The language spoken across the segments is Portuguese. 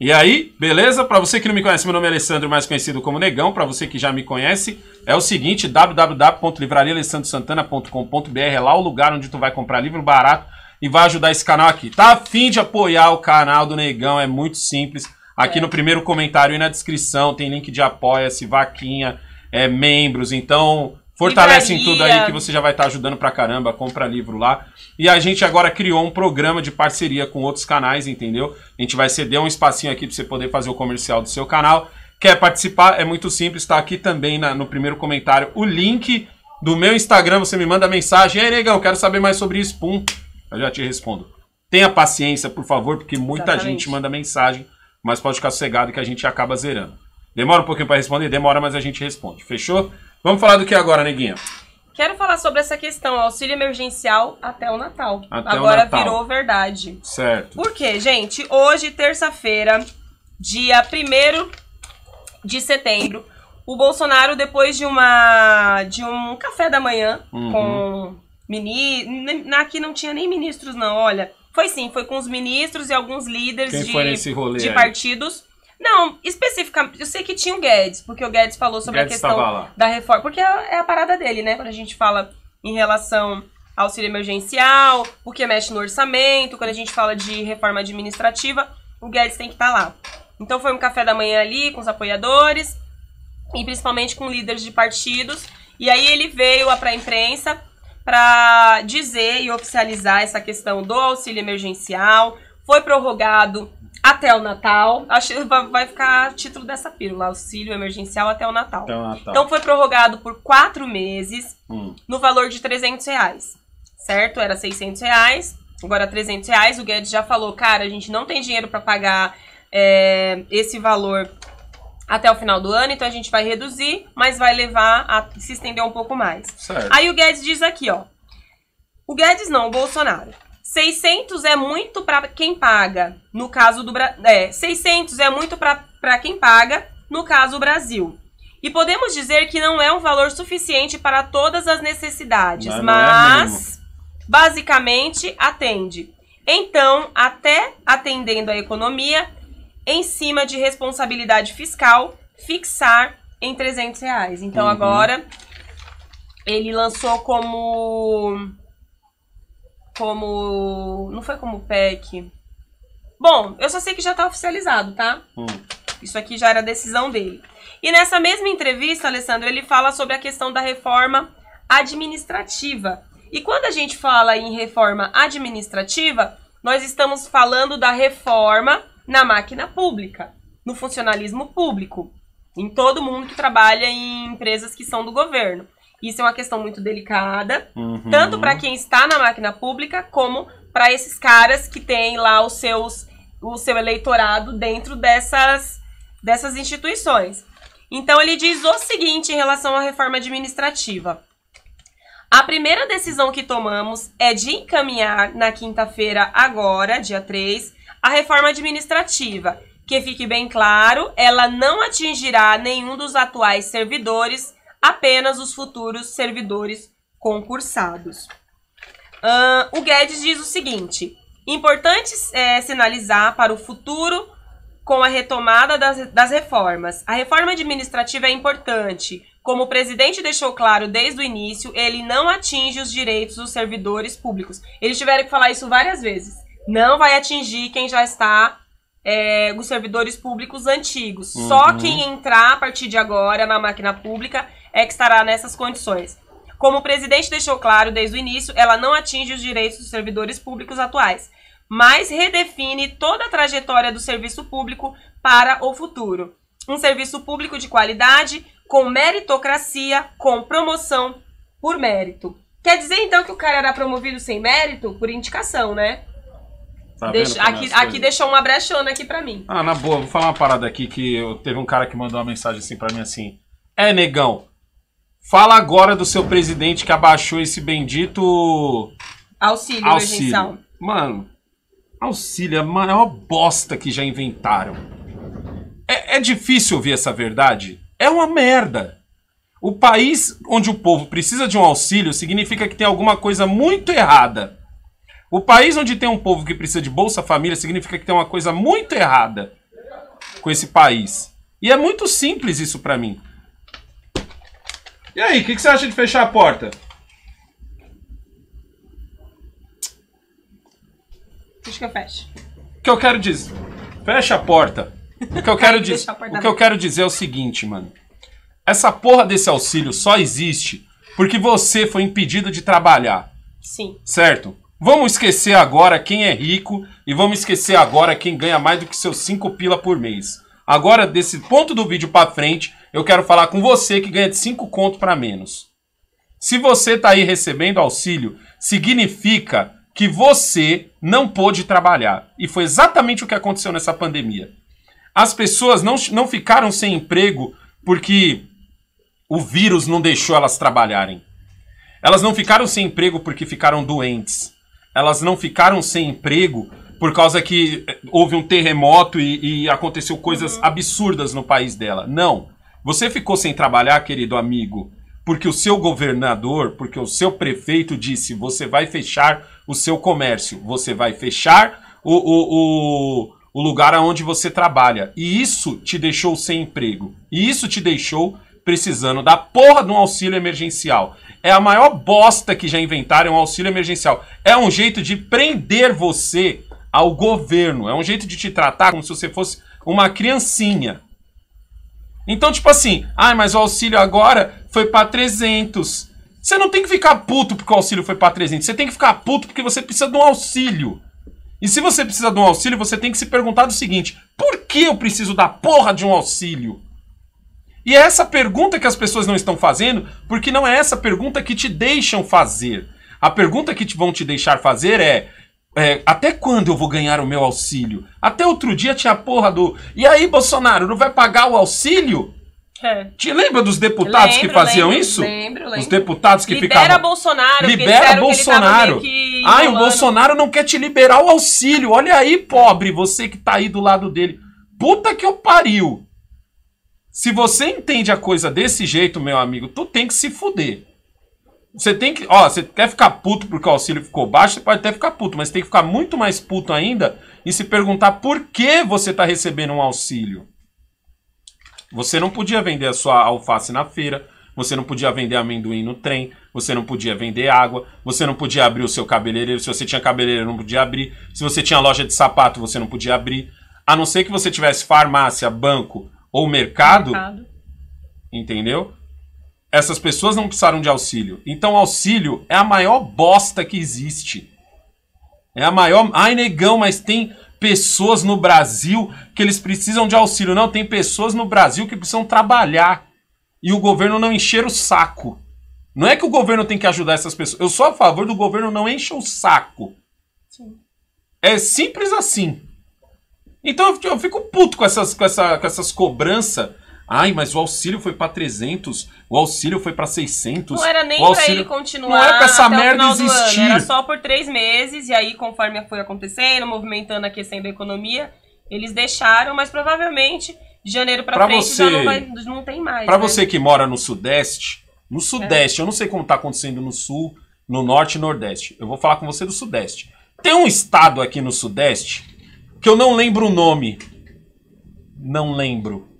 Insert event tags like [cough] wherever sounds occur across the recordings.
E aí, beleza? Para você que não me conhece, meu nome é Alessandro, mais conhecido como Negão. Para você que já me conhece, é o seguinte, www.livrariaalessandrosantana.com.br é lá o lugar onde tu vai comprar livro barato e vai ajudar esse canal aqui. Tá afim de apoiar o canal do Negão? É muito simples. Aqui é. no primeiro comentário e na descrição tem link de apoia-se, vaquinha, é, membros. Então, Fortalecem tudo aí que você já vai estar tá ajudando pra caramba, compra livro lá. E a gente agora criou um programa de parceria com outros canais, entendeu? A gente vai ceder um espacinho aqui para você poder fazer o comercial do seu canal. Quer participar? É muito simples, está aqui também na, no primeiro comentário o link do meu Instagram. Você me manda mensagem. Ei, negão, quero saber mais sobre isso. Pum, eu já te respondo. Tenha paciência, por favor, porque muita Exatamente. gente manda mensagem, mas pode ficar sossegado que a gente acaba zerando. Demora um pouquinho para responder? Demora, mas a gente responde. Fechou? Vamos falar do que agora, neguinha? Quero falar sobre essa questão, auxílio emergencial até o Natal. Até agora o Natal. virou verdade. Certo. Por quê, gente? Hoje, terça-feira, dia 1 de setembro, o Bolsonaro, depois de uma de um café da manhã uhum. com ministros. Aqui não tinha nem ministros, não, olha. Foi sim, foi com os ministros e alguns líderes Quem de, de partidos não, especificamente, eu sei que tinha o Guedes, porque o Guedes falou sobre Guedes a questão da reforma, porque é, é a parada dele, né? Quando a gente fala em relação ao auxílio emergencial, porque mexe no orçamento, quando a gente fala de reforma administrativa, o Guedes tem que estar tá lá. Então foi um café da manhã ali com os apoiadores e principalmente com líderes de partidos. E aí ele veio para a imprensa para dizer e oficializar essa questão do auxílio emergencial. Foi prorrogado até o Natal. Acho vai ficar título dessa pílula, auxílio emergencial até o Natal. Até o Natal. Então foi prorrogado por quatro meses hum. no valor de 300 reais, certo? Era 600 reais, agora 300 reais. O Guedes já falou, cara, a gente não tem dinheiro para pagar é, esse valor até o final do ano, então a gente vai reduzir, mas vai levar a se estender um pouco mais. Certo. Aí o Guedes diz aqui, ó. O Guedes não, o Bolsonaro. 600 é muito para quem paga, no caso do é, 600 é muito para quem paga, no caso Brasil. E podemos dizer que não é um valor suficiente para todas as necessidades, mas, é mas é basicamente atende. Então, até atendendo a economia, em cima de responsabilidade fiscal, fixar em 300 reais. Então, uhum. agora ele lançou como como. Não foi como PEC. Bom, eu só sei que já tá oficializado, tá? Hum. Isso aqui já era decisão dele. E nessa mesma entrevista, Alessandro, ele fala sobre a questão da reforma administrativa. E quando a gente fala em reforma administrativa, nós estamos falando da reforma na máquina pública, no funcionalismo público, em todo mundo que trabalha em empresas que são do governo. Isso é uma questão muito delicada, uhum. tanto para quem está na máquina pública, como para esses caras que têm lá os seus, o seu eleitorado dentro dessas, dessas instituições. Então, ele diz o seguinte em relação à reforma administrativa. A primeira decisão que tomamos é de encaminhar na quinta-feira, agora, dia 3, a reforma administrativa. Que fique bem claro, ela não atingirá nenhum dos atuais servidores apenas os futuros servidores concursados. Uh, o Guedes diz o seguinte: importante é, sinalizar para o futuro com a retomada das, das reformas. A reforma administrativa é importante. Como o presidente deixou claro desde o início, ele não atinge os direitos dos servidores públicos. Eles tiveram que falar isso várias vezes. Não vai atingir quem já está é, os servidores públicos antigos. Uhum. Só quem entrar a partir de agora na máquina pública é que estará nessas condições. Como o presidente deixou claro desde o início, ela não atinge os direitos dos servidores públicos atuais, mas redefine toda a trajetória do serviço público para o futuro. Um serviço público de qualidade, com meritocracia, com promoção por mérito. Quer dizer então que o cara era promovido sem mérito? Por indicação, né? Tá Deixa, aqui, é aqui deixou uma brechona aqui pra mim. Ah, na boa, vou falar uma parada aqui que eu, teve um cara que mandou uma mensagem assim pra mim assim. É, negão, Fala agora do seu presidente que abaixou esse bendito. Auxílio, auxílio. Mano, auxílio é a maior bosta que já inventaram. É, é difícil ouvir essa verdade? É uma merda. O país onde o povo precisa de um auxílio significa que tem alguma coisa muito errada. O país onde tem um povo que precisa de Bolsa Família significa que tem uma coisa muito errada com esse país. E é muito simples isso para mim. E aí, o que, que você acha de fechar a porta? Deixa que eu feche. O que eu quero dizer. Fecha a porta. O que eu [laughs] quero, dizer. o que eu quero dizer é o seguinte, mano. Essa porra desse auxílio só existe porque você foi impedido de trabalhar. Sim. Certo? Vamos esquecer agora quem é rico e vamos esquecer agora quem ganha mais do que seus 5 pila por mês. Agora, desse ponto do vídeo para frente, eu quero falar com você que ganha de 5 conto para menos. Se você está aí recebendo auxílio, significa que você não pôde trabalhar. E foi exatamente o que aconteceu nessa pandemia. As pessoas não, não ficaram sem emprego porque o vírus não deixou elas trabalharem. Elas não ficaram sem emprego porque ficaram doentes. Elas não ficaram sem emprego por causa que eh, houve um terremoto e, e aconteceu coisas uhum. absurdas no país dela. Não. Você ficou sem trabalhar, querido amigo, porque o seu governador, porque o seu prefeito disse: você vai fechar o seu comércio, você vai fechar o, o, o, o lugar aonde você trabalha. E isso te deixou sem emprego. E isso te deixou precisando da porra de um auxílio emergencial. É a maior bosta que já inventaram é um auxílio emergencial. É um jeito de prender você ao governo. É um jeito de te tratar como se você fosse uma criancinha. Então, tipo assim, ah, mas o auxílio agora foi para 300. Você não tem que ficar puto porque o auxílio foi para 300. Você tem que ficar puto porque você precisa de um auxílio. E se você precisa de um auxílio, você tem que se perguntar do seguinte: por que eu preciso da porra de um auxílio? E é essa pergunta que as pessoas não estão fazendo, porque não é essa pergunta que te deixam fazer. A pergunta que te vão te deixar fazer é: é, até quando eu vou ganhar o meu auxílio? Até outro dia tinha a porra do. E aí, Bolsonaro, não vai pagar o auxílio? É. Te lembra dos deputados lembro, que faziam lembro, isso? Lembro, lembro. Os deputados que libera ficavam. Bolsonaro, libera Bolsonaro. Libera Ai, o Bolsonaro não quer te liberar o auxílio. Olha aí, pobre, você que tá aí do lado dele. Puta que eu pariu. Se você entende a coisa desse jeito, meu amigo, tu tem que se fuder. Você tem que. Ó, você quer ficar puto porque o auxílio ficou baixo, você pode até ficar puto, mas tem que ficar muito mais puto ainda e se perguntar por que você está recebendo um auxílio. Você não podia vender a sua alface na feira, você não podia vender amendoim no trem, você não podia vender água, você não podia abrir o seu cabeleireiro, se você tinha cabeleireiro não podia abrir, se você tinha loja de sapato você não podia abrir, a não ser que você tivesse farmácia, banco ou mercado. mercado. entendeu? Essas pessoas não precisaram de auxílio. Então, auxílio é a maior bosta que existe. É a maior. Ai, negão, mas tem pessoas no Brasil que eles precisam de auxílio. Não, tem pessoas no Brasil que precisam trabalhar. E o governo não encher o saco. Não é que o governo tem que ajudar essas pessoas. Eu sou a favor do governo não encher o saco. Sim. É simples assim. Então eu fico puto com essas, com essa, com essas cobranças Ai, mas o auxílio foi para 300, o auxílio foi para 600. Não era nem para auxílio... pra ele continuar. Não era é pra essa merda existir. era só por três meses, e aí, conforme foi acontecendo, movimentando, aquecendo a economia, eles deixaram, mas provavelmente de janeiro para frente você, não, vai, não, tem mais. Para né? você que mora no Sudeste, no Sudeste, é. eu não sei como tá acontecendo no Sul, no Norte e Nordeste. Eu vou falar com você do Sudeste. Tem um estado aqui no Sudeste que eu não lembro o nome. Não lembro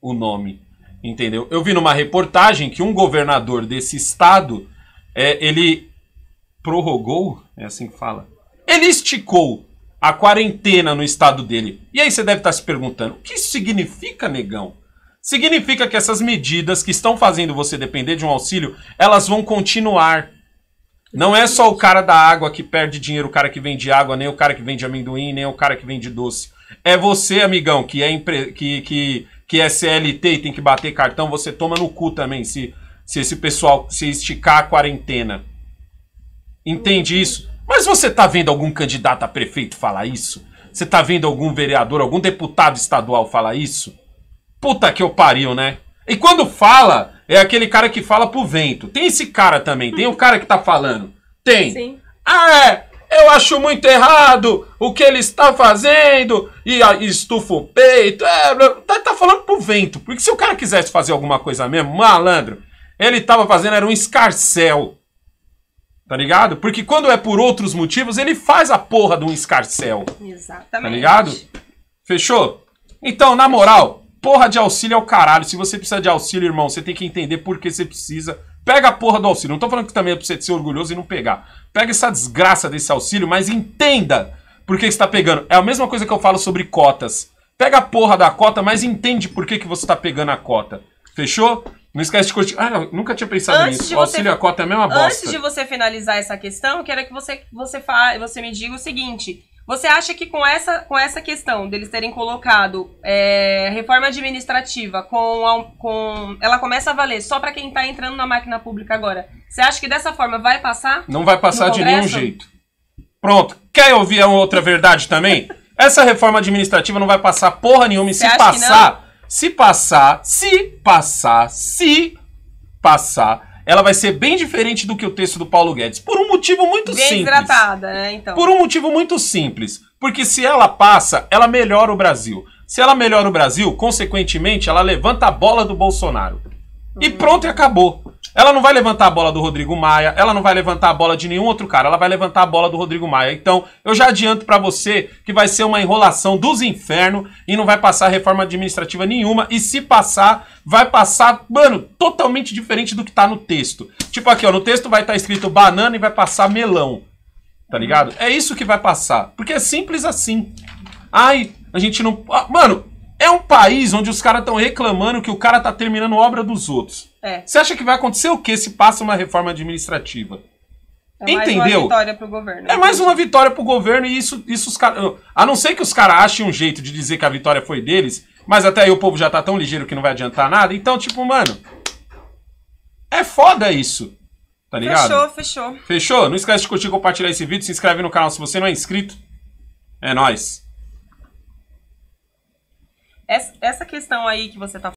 o nome, entendeu? Eu vi numa reportagem que um governador desse estado, é, ele prorrogou, é assim que fala, ele esticou a quarentena no estado dele. E aí você deve estar tá se perguntando, o que isso significa, negão? Significa que essas medidas que estão fazendo você depender de um auxílio, elas vão continuar. Não é só o cara da água que perde dinheiro, o cara que vende água, nem o cara que vende amendoim, nem o cara que vende doce. É você, amigão, que é, empre... que, que que é CLT e tem que bater cartão, você toma no cu também se, se esse pessoal se esticar a quarentena. Entende isso? Mas você tá vendo algum candidato a prefeito falar isso? Você tá vendo algum vereador, algum deputado estadual falar isso? Puta que eu pariu, né? E quando fala, é aquele cara que fala pro vento. Tem esse cara também, tem o cara que tá falando. Tem. Sim. Ah, é eu acho muito errado o que ele está fazendo, e, e estufa o peito. É, tá, tá, falando pro vento. Porque se o cara quisesse fazer alguma coisa mesmo, malandro, ele tava fazendo era um escarcel. Tá ligado? Porque quando é por outros motivos, ele faz a porra de um escarcel. Tá Exatamente. Tá ligado? Fechou? Então, na moral, porra de auxílio é o caralho. Se você precisa de auxílio, irmão, você tem que entender por que você precisa Pega a porra do auxílio. Não tô falando que também é pra você ser orgulhoso e não pegar. Pega essa desgraça desse auxílio, mas entenda por que está pegando. É a mesma coisa que eu falo sobre cotas. Pega a porra da cota, mas entende por que, que você está pegando a cota. Fechou? Não esquece de curtir. Ah, eu nunca tinha pensado antes nisso. O auxílio e a cota é a mesma bosta. Antes de você finalizar essa questão, eu quero que você, você, fa... você me diga o seguinte. Você acha que com essa, com essa questão deles terem colocado é, reforma administrativa com, a, com. Ela começa a valer só para quem está entrando na máquina pública agora. Você acha que dessa forma vai passar? Não vai passar de nenhum jeito. Pronto. Quer ouvir uma outra verdade também? Essa reforma administrativa não vai passar porra nenhuma. E se passar, se passar, se passar, se passar, se passar, ela vai ser bem diferente do que o texto do Paulo Guedes. Por um motivo muito bem simples. hidratada, né? Então. Por um motivo muito simples. Porque se ela passa, ela melhora o Brasil. Se ela melhora o Brasil, consequentemente, ela levanta a bola do Bolsonaro. Uhum. E pronto e acabou. Ela não vai levantar a bola do Rodrigo Maia, ela não vai levantar a bola de nenhum outro cara, ela vai levantar a bola do Rodrigo Maia. Então, eu já adianto para você que vai ser uma enrolação dos infernos e não vai passar reforma administrativa nenhuma. E se passar, vai passar, mano, totalmente diferente do que tá no texto. Tipo aqui, ó, no texto vai estar tá escrito banana e vai passar melão. Tá ligado? É isso que vai passar. Porque é simples assim. Ai, a gente não. Ah, mano, é um país onde os caras estão reclamando que o cara tá terminando obra dos outros. É. Você acha que vai acontecer o que se passa uma reforma administrativa? É mais Entendeu? uma vitória pro governo. É mais uma vitória pro governo e isso, isso os caras. A não ser que os caras achem um jeito de dizer que a vitória foi deles, mas até aí o povo já tá tão ligeiro que não vai adiantar nada. Então, tipo, mano. É foda isso. Tá ligado? Fechou, fechou. Fechou? Não esquece de curtir e compartilhar esse vídeo. Se inscreve no canal se você não é inscrito. É nóis. Essa, essa questão aí que você tá